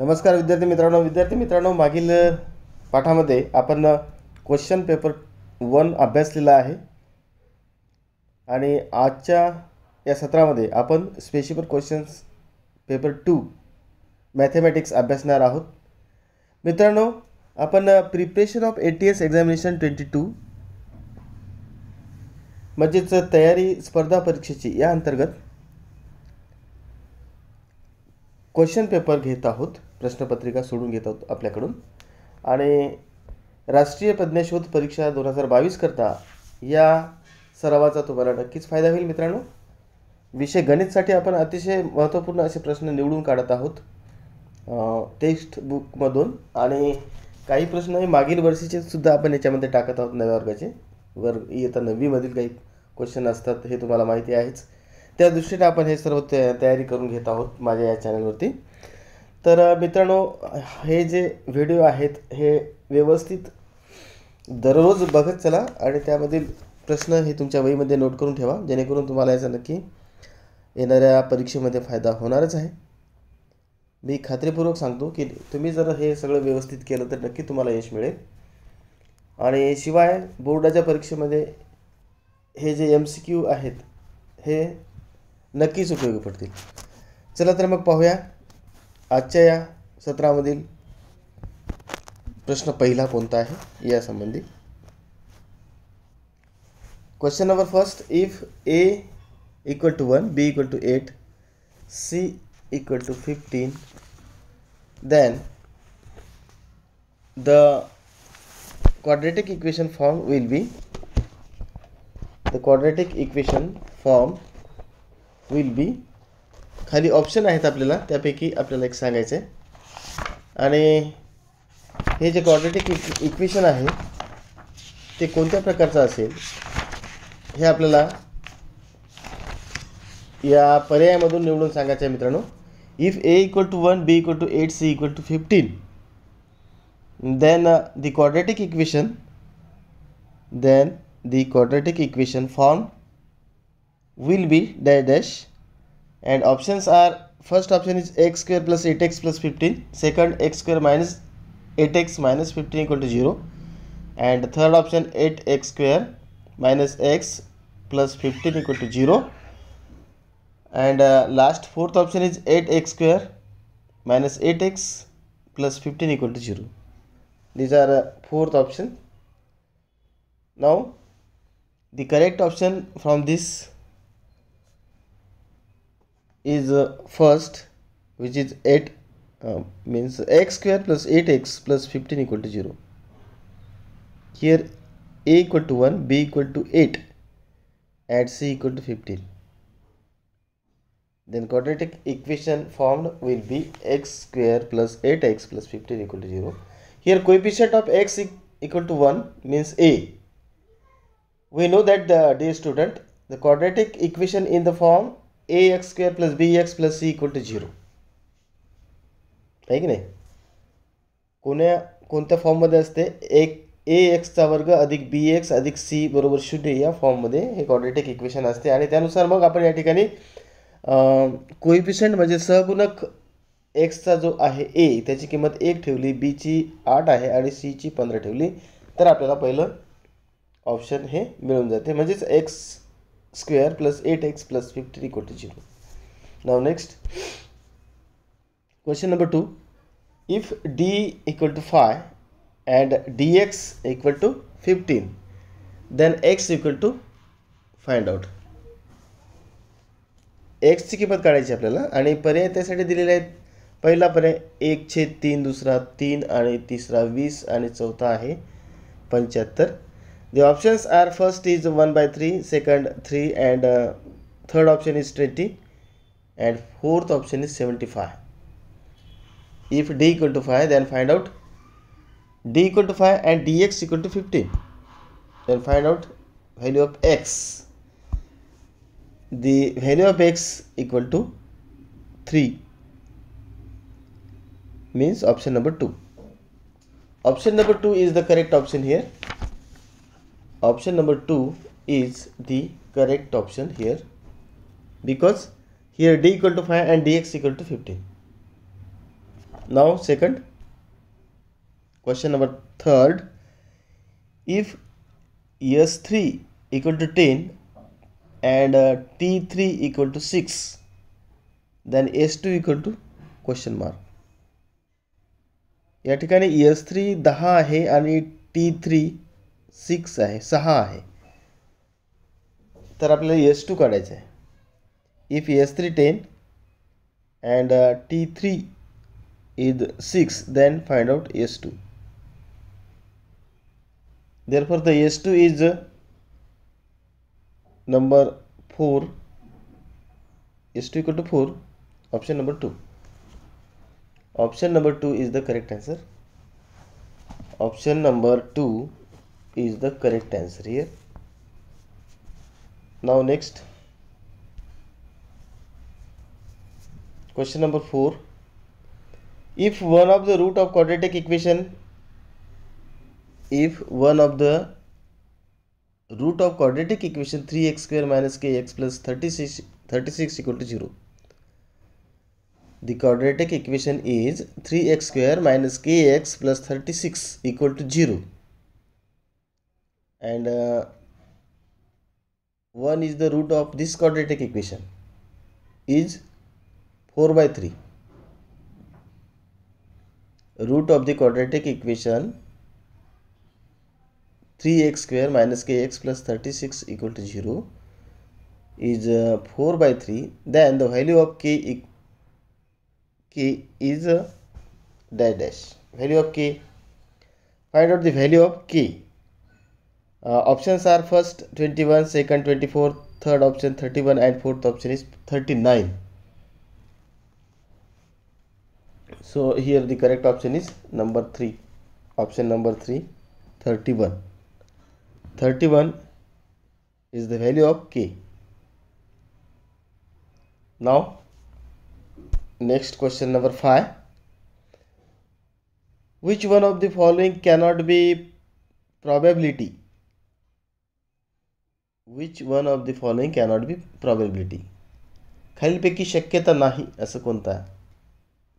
नमस्कार विद्यार्थी मित्रांनो विद्यार्थी मित्रांनो मागील पाठामध्ये आपण क्वेश्चन पेपर वन अभ्यासलेला आहे आणि आजच्या या सत्रामध्ये आपण specific questions paper two mathematics अभ्यासणार आहोत मित्रांनो आपण preparation of A T S examination twenty two म्हणजेच तयारी स्पर्धा परीक्षेची या अंतर्गत क्वेश्चन पेपर घेत आहोत प्रश्नपत्रिका सोडून घेत आहोत आपल्याकडून आणि राष्ट्रीय प्रज्ञाशोध परीक्षा दोन हजार बावीसकरता या सरावाचा तुम्हाला नक्कीच फायदा होईल मित्रांनो विषय गणितसाठी आपण अतिशय महत्त्वपूर्ण असे प्रश्न निवडून काढत आहोत टेक्स्ट बुकमधून आणि काही प्रश्न हे मागील वर्षीचे सुद्धा आपण याच्यामध्ये टाकत आहोत नव्या वर्गाचे वर्ग इयत्ता नववीमधील काही क्वेश्चन असतात हे तुम्हाला माहिती आहेच त्या दृष्टीने आपण हे सर्व तयारी करून घेत आहोत माझ्या या चॅनलवरती तर मित्रांनो हे जे व्हिडिओ आहेत हे व्यवस्थित दररोज बघत चला आणि त्यामधील प्रश्न हे तुमच्या वहीमध्ये नोट करून ठेवा जेणेकरून तुम्हाला याचा नक्की येणाऱ्या परीक्षेमध्ये फायदा होणारच आहे मी खात्रीपूर्वक सांगतो की तुम्ही जर हे सगळं व्यवस्थित केलं तर नक्की तुम्हाला यश मिळेल आणि शिवाय बोर्डाच्या परीक्षेमध्ये हे जे एम सी क्यू आहेत हे नक्कीच उपयोगी पडतील चला तर मग पाहूया आज सत्र प्रश्न पहला को संबंधी question number first if a equal to one b equal to eight c equal to fifteen then the quadratic equation form will be the quadratic equation form will be खाली ऑप्शन है अपने त्यापैकी आपल्याला एक सांगायचं आहे जे क्वाड्रेटिक इक्वेशन है ते को प्रकार असेल हे आपल्याला या पर्यायामधून निवडून सांगायचं आहे if a equal to one b equal to eight c equal to fifteen then the quadratic equation then the quadratic equation formed will be dash and options are first option is x square plus 8x plus 15 second x square minus 8x minus 15 equal to 0 and third option 8x square minus x plus 15 equal to 0 and uh, last fourth option is 8x square minus 8x plus 15 equal to 0 these are uh, fourth option now the correct option from this is first which is 8 uh, means x square plus 8x plus 15 equal to 0 here a equal to 1 b equal to 8 and c equal to 15 then quadratic equation formed will be x square plus 8x plus 15 equal to 0 here coefficient of x equal to 1 means a we know that the dear student the quadratic equation in the form a x square plus b x plus c equal to zero आहे की नाही कोण्या कोणत्या फॉर्ममध्ये असते एक ए एक्सचा वर्ग अधिक बी एक्स अधिक सी बरोबर शून्य या फॉर्ममध्ये हे क्वाड्रेटिक इक्वेशन असते आणि त्यानुसार मग आपण या ठिकाणी कोइफिशंट म्हणजे सहगुणक एक्सचा जो आहे ए त्याची किंमत एक ठेवली बीची आठ आहे आणि सीची पंधरा ठेवली तर आपल्याला पहिलं ऑप्शन हे मिळून जाते म्हणजेच x square plus 8x plus 15 equal to 0. Now next question number 2 if d equal to 5 and dx equal to 15 then x equal to find out एक्सची किंमत काढायची आपल्याला आणि पर्याय त्यासाठी दिलेले आहेत पहिला पर्याय एक छेद तीन दुसरा तीन आणि तिसरा वीस आणि चौथा आहे पंच्याहत्तर The options are first is 1 by 3, second 3 and uh, third option is 20 and fourth option is 75. If d equal to 5 then find out d equal to 5 and dx equal to 15 then find out value of x. The value of x equal to 3 means option number 2. Option number 2 is the correct option here option number 2 is the correct option here because here d equal to 5 and dx equal to 15 now second question number third if s3 equal to 10 and uh, t3 equal to 6 then s2 equal to question mark. या s three दहा आहे आणि six आहे सहा आहे तर आपल्याला S two काढायचं आहे if S three ten and T three is six then find out S two therefore the s2 is number 4 s2 equal to 4 option number 2 option number 2 is the correct answer option number 2 is the correct answer here now next question number 4 if one of the root of quadratic equation if one of the root of quadratic equation 3x square minus kx plus 36, 36 equal to 0 the quadratic equation is 3x square minus kx plus 36 equal to 0 and uh, 1 is the root of this quadratic equation is 4 by 3 root of the quadratic equation 3x square minus kx plus 36 equal to 0 is uh, 4 by 3 then the value of k e k is uh, dash dash value of k find out the value of k uh, options are first 21, second 24, third option 31 and fourth option is 39. So here the correct option is number 3. Option number 3 31. 31 is the value of k. Now next question number 5. Which one of the following cannot be probability? Which one of the following cannot be probability खालीलपैकी शक्यता नाही असं कोणता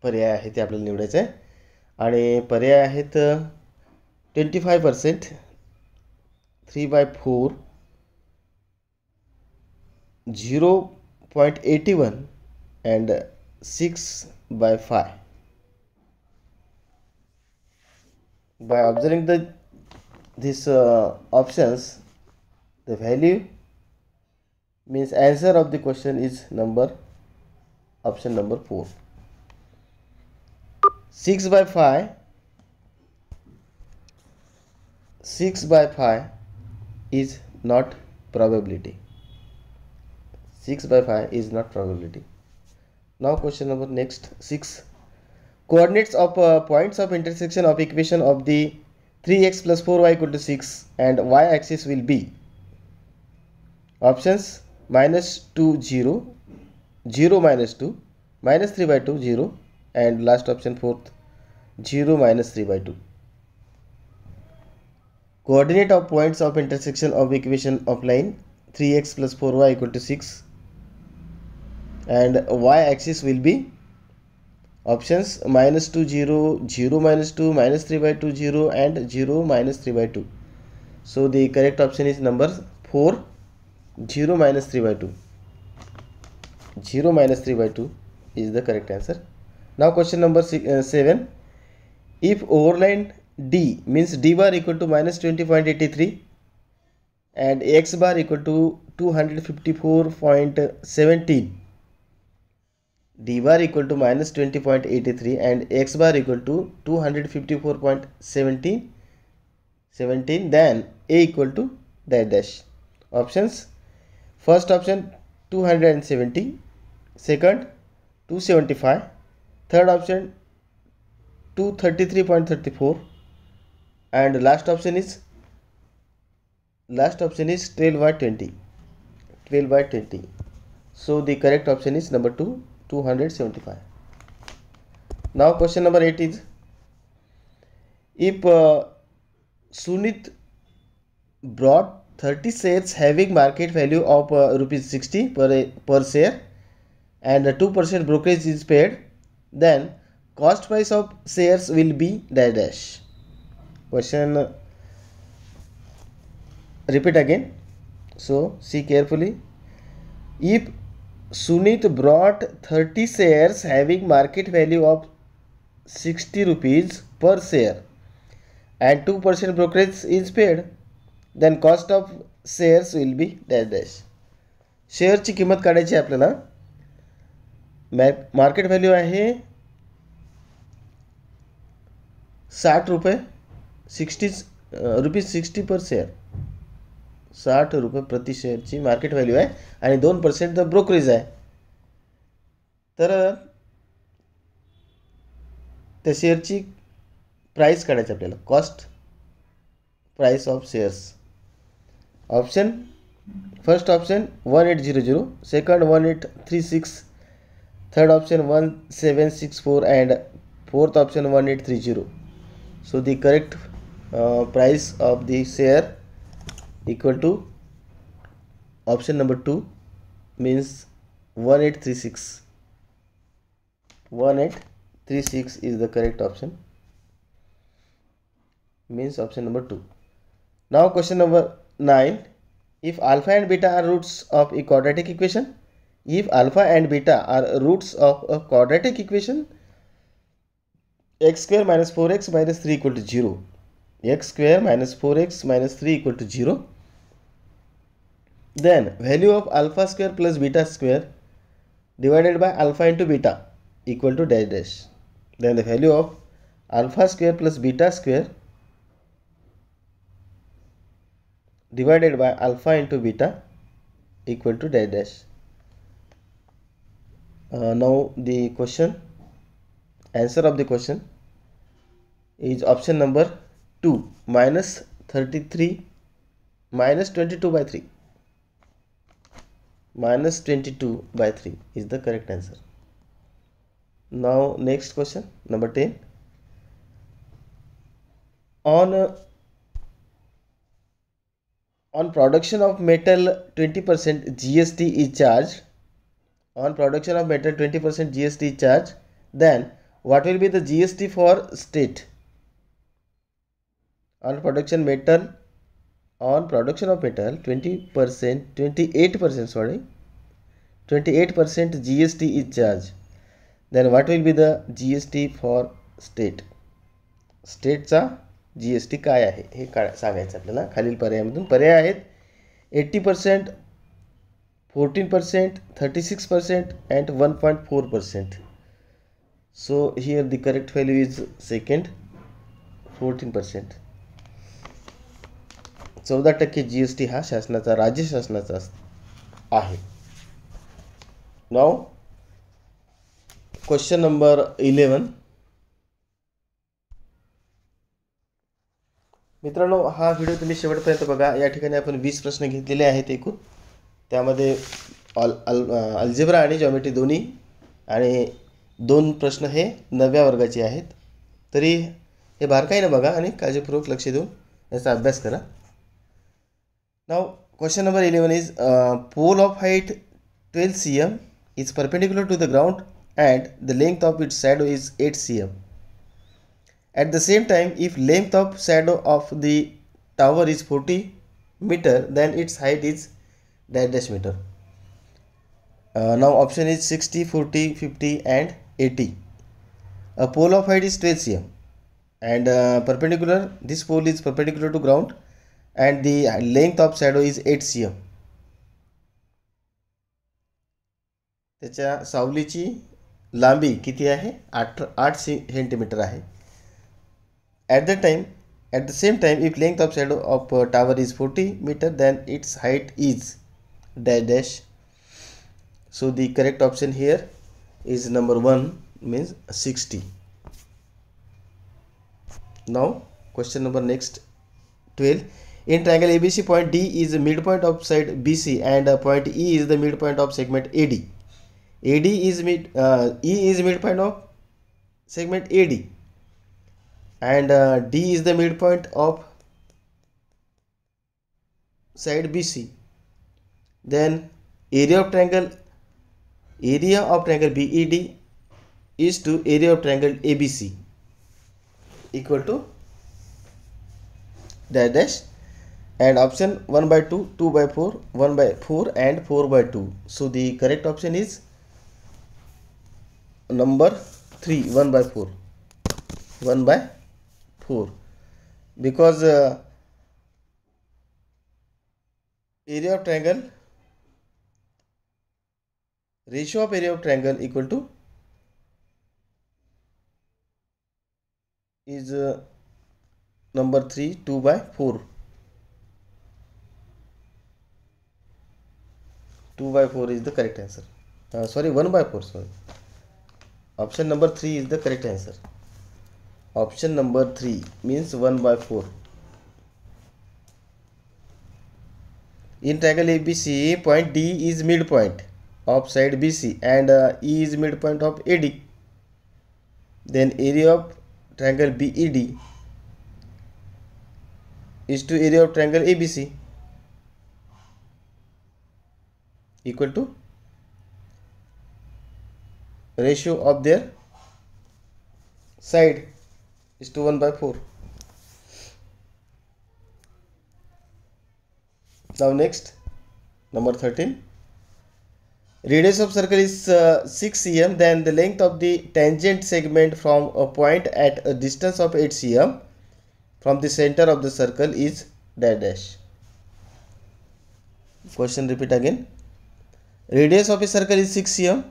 पर्याय आहे ते आपल्याला निवडायचं आहे आणि पर्याय आहेत twenty five percent three by four zero point eighty one and six by five by observing the this options the value means answer of the question is number option number 4 6 by 5 6 by 5 is not probability 6 by 5 is not probability now question number next 6 coordinates of uh, points of intersection of equation of the 3x plus 4y equal to 6 and y axis will be options minus 2 0 0 minus 2 minus 3 by 2 0 and last option fourth 0 minus 3 by 2 coordinate of points of intersection of equation of line 3x plus 4y equal to 6 and y axis will be options minus 2 0 0 minus 2 minus 3 by 2 0 and 0 minus 3 by 2 so the correct option is number 4 0 minus 3 by 2 0 minus 3 by 2 is the correct answer now question number six, uh, 7 if overline d means d bar equal to minus 20.83 and x bar equal to 254.17 d bar equal to minus 20.83 and x bar equal to 254.17 17 then a equal to that dash options First option 270, second 275, third option 233.34 and last option is last option is 12 by 20 12 by 20 so the correct option is number 2 275 now question number 8 is if uh, sunit brought 30 shares having market value of uh, rupees 60 per, per share and 2% brokerage is paid then cost price of shares will be dash dash question uh, repeat again so see carefully if sunit brought 30 shares having market value of 60 rupees per share and 2% brokerage is paid then cost of shares will be dash dash शेअरची किंमत काढायची आहे आपल्याला मॅ market value आहे साठ रुपये sixty rupees sixty per share साठ रुपये प्रति शेअरची मार्केट व्हॅल्यू आहे आणि दोन पर्सेंट तर ब्रोकरेज आहे तर त्या शेअरची प्राईस काढायची आपल्याला cost price of shares option first option 1800 second 1836 third option 1764 and fourth option 1830 so the correct uh, price of the share equal to option number 2 means 1836 1836 is the correct option means option number 2 now question number 9 if alpha and beta are roots of a quadratic equation if alpha and beta are roots of a quadratic equation x square minus 4x minus 3 equal to 0 x square minus 4x minus 3 equal to 0 then value of alpha square plus beta square divided by alpha into beta equal to dash dash then the value of alpha square plus beta square divided by alpha into beta equal to dash dash. Uh, now the question answer of the question is option number 2 minus 33 minus 22 by 3 minus 22 by 3 is the correct answer now next question number 10 on a on production of metal 20% GST is charged on production of metal 20% GST charge then what will be the GST for state on production metal on production of metal 20% 28% sorry 28% GST is charged then what will be the GST for state states are G S T काय आहे हे का सांगायचं आपल्याला खालील पर्यायामधून पर्याय आहेत eighty percent fourteen percent thirty six percent and one point four percent so here the correct value is second fourteen percent चौदा टक्के जी एस टी हा शासनाचा राज्य शासनाचा आहे नाव क्वेश्चन नंबर इलेवन मित्रांनो हा व्हिडिओ तुम्ही शेवटपर्यंत बघा या ठिकाणी आपण वीस प्रश्न घेतलेले आहेत एकूण त्यामध्ये ऑल अल अल्जेब्रा आणि जॉमेट्री दोन्ही आणि दोन प्रश्न हे नव्या वर्गाचे आहेत तरी हे ना बघा आणि काळजीपूर्वक लक्ष देऊन याचा अभ्यास करा नाव question number eleven is pole of height twelve C M is perpendicular to the ground and the length of it shadow is eight C M At the same time, if length of shadow of the tower is 40 meter, then its height is dash dash meter. Uh, now option is 60, 40, 50 and 80. A pole of height is 12 cm and uh, perpendicular, this pole is perpendicular to ground and the length of shadow is 8 cm. त्याच्या सावलीची लांबी किती आहे 8 8 centimetre आहे at the time, at the same time, if length of shadow of uh, tower is 40 meter, then its height is dash dash. So the correct option here is number one means 60. Now question number next 12. In triangle ABC, point D is the midpoint of side BC and uh, point E is the midpoint of segment AD. AD is mid uh, E is midpoint of segment AD and uh, D is the midpoint of side BC. Then area of triangle area of triangle BED is to area of triangle ABC equal to dash dash and option 1 by 2 2 by 4 1 by 4 and 4 by 2 so the correct option is number 3 1 by 4 1 by 4 because uh, area of triangle ratio of area of triangle equal to is uh, number 3 2 by 4 2 by 4 is the correct answer uh, sorry 1 by 4 sorry option number 3 is the correct answer option number three means one by four in triangle A B C point D is mid point of side B C and E is mid point of A D then area of triangle B E D is two area of triangle A B C equal to ratio of their side is to 1 by 4. Now next number 13. Radius of circle is uh, 6 cm then the length of the tangent segment from a point at a distance of 8 cm from the center of the circle is dash dash. Question repeat again. Radius of a circle is 6 cm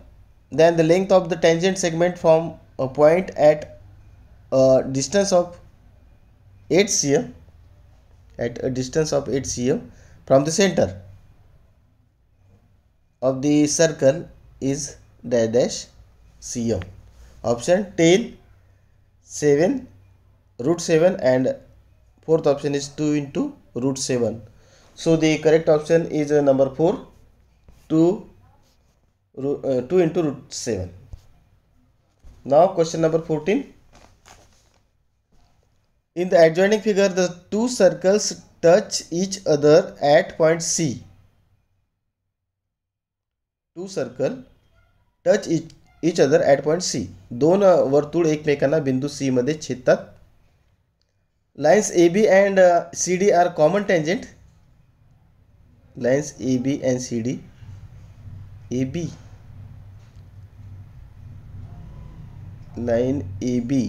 then the length of the tangent segment from a point at a distance of 8 cm at a distance of 8 cm from the center of the circle is dash dash cm option 10 7 root 7 and fourth option is 2 into root 7 so the correct option is uh, number 4 2 uh, 2 into root 7 now question number 14 in the adjoining figure, the two circles touch each other at point C. Two circles touch each, other at point C. Don vartul ek mekana bindu C madhe chittat. Lines AB and CD are common tangent. Lines AB and CD. AB. Line AB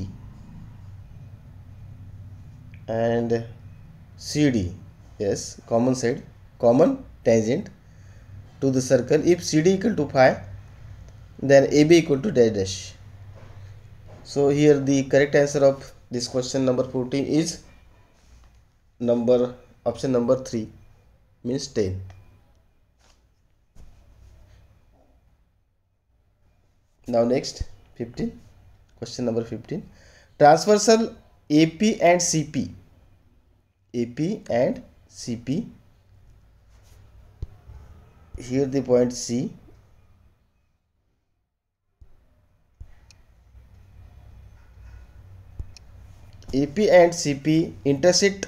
and CD yes common side common tangent to the circle if CD equal to phi then AB equal to dash dash so here the correct answer of this question number 14 is number option number 3 means 10 now next 15 question number 15 transversal AP and CP. AP and CP. Here the point C. AP and CP intersect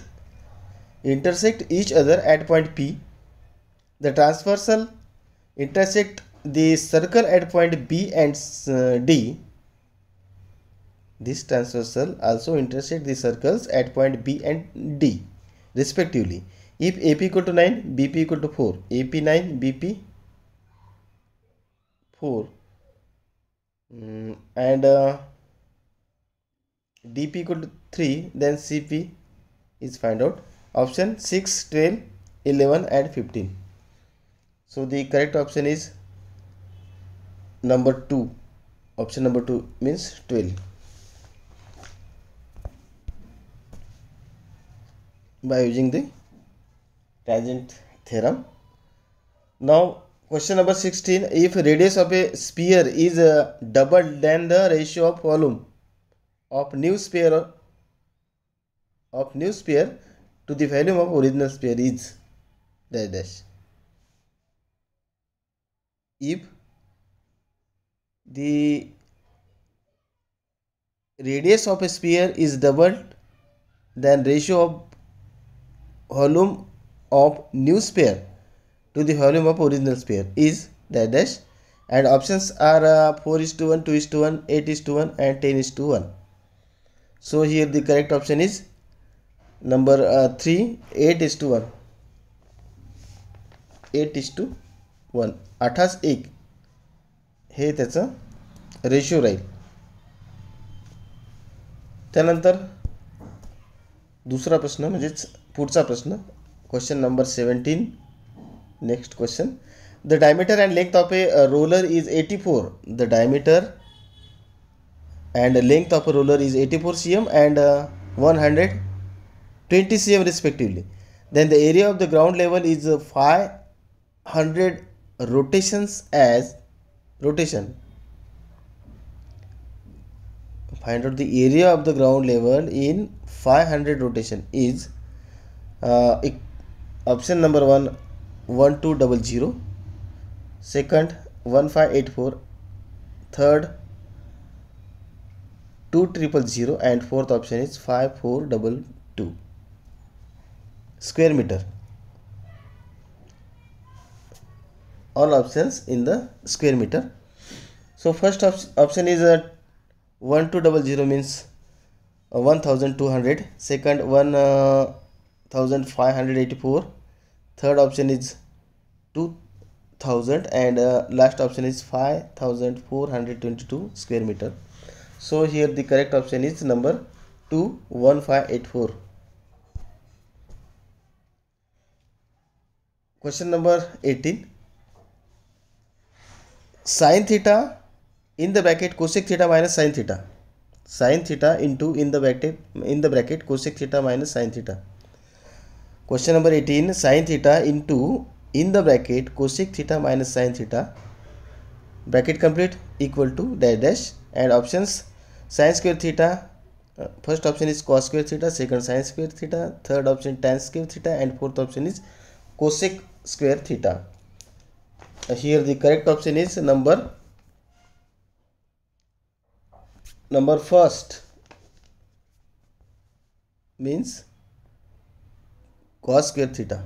intersect each other at point P. The transversal intersect the circle at point B and uh, D this transversal also intersect the circles at point B and D respectively. If AP equal to 9, BP equal to 4, AP 9, BP 4 mm, and uh, DP equal to 3 then CP is find out. Option 6, 12, 11 and 15. So the correct option is number 2. Option number 2 means 12. by using the tangent theorem. Now question number 16 if radius of a sphere is uh, double than the ratio of volume of new sphere of new sphere to the volume of original sphere is dash dash if the radius of a sphere is double than ratio of volume of new sphere to the volume of original sphere is the dash and options are four is to one two is to one eight is to one and ten is to one so here the correct option is number three eight is to one eight is to one अठास एक हे त्याचं ratio राहील त्यानंतर दुसरा प्रश्न म्हणजेच पुढचा प्रश्न question number seventeen next question the diameter and length of a roller is eighty four the diameter and length of a roller is eighty four C M and one hundred twenty C M respectively then the area of the ground level is 500 rotations as rotation 500 the area of the ground level in 500 rotation is option number one one two double zero second one five eight four third two triple zero and fourth option is five four double two square meter all options in the square meter so first option is a uh, 1200 means uh, 1200 second one uh, 1584 third option is 2000 and uh, last option is 5422 square meter so here the correct option is number 21584 question number 18 sine theta in the bracket cosec theta minus sine theta sine theta into in the bracket in the bracket cosec theta minus sine theta question number eighteen sine theta in two in the bracket cosec theta minus sine theta bracket complete equal to dash dash and option sines square theta first option is co square theta second sines square theta third option tan square theta and fourth option is cosec square theta here the correct option is number number first means cos square theta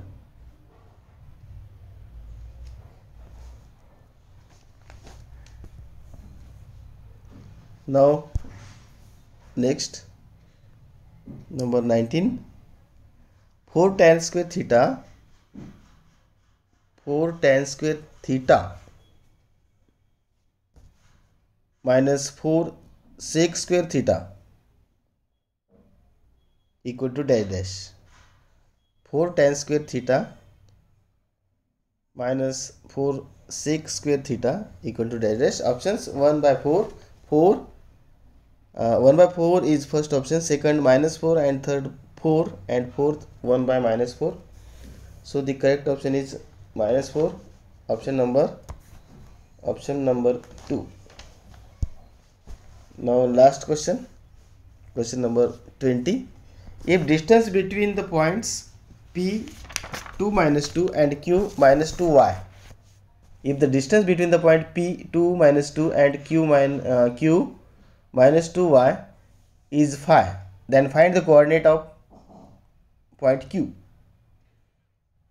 now next number 19 4 tan square theta 4 tan square theta minus 4 sec square theta equal to dash dash 4 tan square theta minus 4 6 square theta equal to dash options 1 by 4 4 uh, 1 by 4 is first option second minus 4 and third 4 and fourth 1 by minus 4 so the correct option is minus 4 option number option number 2 now last question question number 20 if distance between the points p 2 minus 2 and q minus 2y if the distance between the point p 2 minus 2 and q, min, uh, q minus 2y is phi then find the coordinate of point Q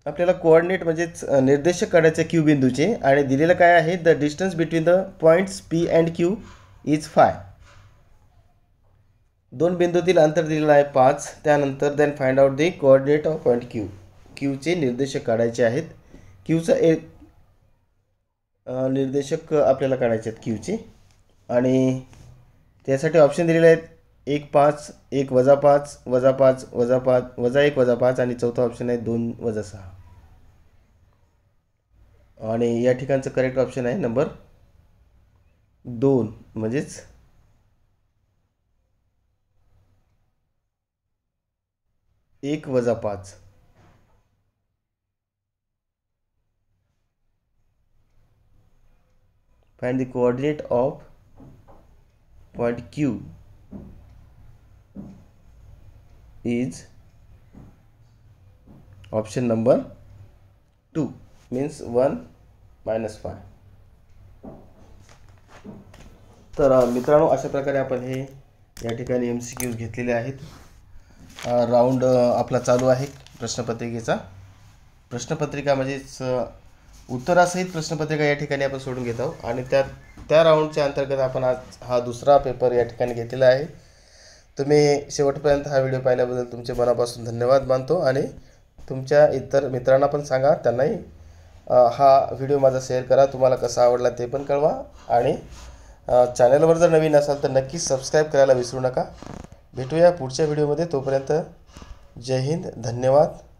आपल्याला coordinate म्हणजेच निर्देशक काढायचे Q बिंदूचे आणि दिलेलं काय आहे the distance between the points P and Q is five दोन बिंदूतील अंतर दिलेलं आहे पाच त्यानंतर then find out the coordinate of point Q क्यूचे निर्देशक काढायचे आहेत क्यूचा एक निर्देशक आपल्याला काढायचे आहेत क्यूचे आणि त्यासाठी ऑप्शन दिलेले आहेत एक पाच एक वजा पाच वजा पाच वजा पाच वजा एक वजा पाच आणि चौथा ऑप्शन आहे दोन वजा सहा आणि या ठिकाणचं करेक्ट ऑप्शन आहे नंबर दोन म्हणजेच एक वजा पाच find the coordinate of point Q is option number two means one minus five तर मित्रांनो अशा प्रकारे आपण हे या ठिकाणी एम सी क्यू घेतलेले आहेत राऊंड आपला चालू आहे प्रश्नपत्रिकेचा प्रश्नपत्रिका म्हणजेच उत्तरासहित प्रश्नपत्रिका या ठिकाणी आपण सोडून घेत आहोत आणि त्या त्या राऊंडच्या अंतर्गत आपण आज हा दुसरा पेपर या ठिकाणी घेतलेला आहे तुम्ही शेवटपर्यंत हा व्हिडिओ पाहिल्याबद्दल तुमचे मनापासून धन्यवाद मानतो आणि तुमच्या इतर मित्रांना पण सांगा त्यांनाही हा व्हिडिओ माझा शेअर करा तुम्हाला कसा आवडला ते पण कळवा आणि चॅनलवर जर नवीन असाल तर नक्कीच सबस्क्राईब करायला विसरू नका भेटूया पुढच्या व्हिडिओमध्ये तोपर्यंत जय हिंद धन्यवाद